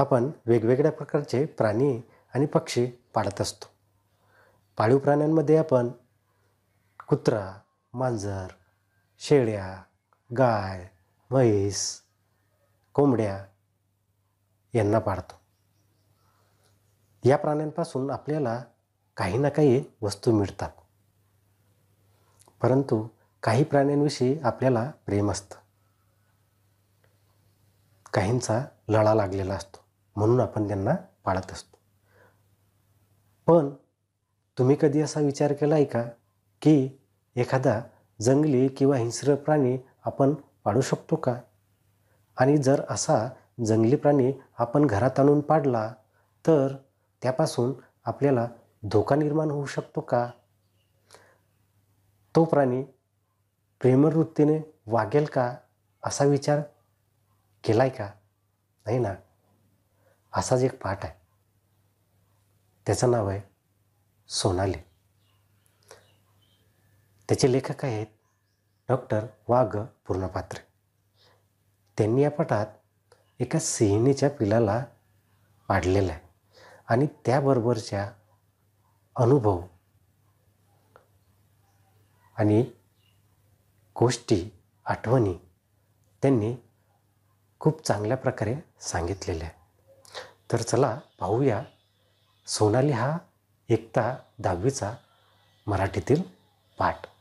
आपण वेगवेगळ्या प्रकारचे प्राणी आणि पक्षी पाळत असतो पाळीव प्राण्यांमध्ये आपण कुत्रा मांजर शेळ्या गाय म्हैस कोंबड्या यांना पाळतो या प्राण्यांपासून आपल्याला काही ना काही वस्तू मिळतात परंतु काही प्राण्यांविषयी आपल्याला प्रेम असतं काहींचा लढा लागलेला असतो म्हणून आपण त्यांना पाळत असतो पण तुम्ही कधी असा विचार केला आहे का की एखादा जंगली किंवा हिंस्र प्राणी आपण पाळू शकतो का आणि जर असा जंगली प्राणी आपण घरात आणून पाडला तर त्यापासून आपल्याला धोका निर्माण होऊ शकतो का तो प्राणी प्रेमवृत्तीने वागेल का असा विचार केला आहे का नाही ना असाच एक पाठ आहे त्याचं नाव आहे सोनाली त्याचे लेखक आहेत डॉक्टर वाघ पूर्णपात्रे त्यांनी या पाठात एका सिहिणीच्या पिलाला पाडलेलं आहे आणि त्याबरोबरच्या अनुभव आणि गोष्टी आठवणी त्यांनी खूप चांगल्या प्रकारे सांगितलेल्या आहे तर चला पाहूया सोनाली हा एकता दहावीचा मराठीतील पाठ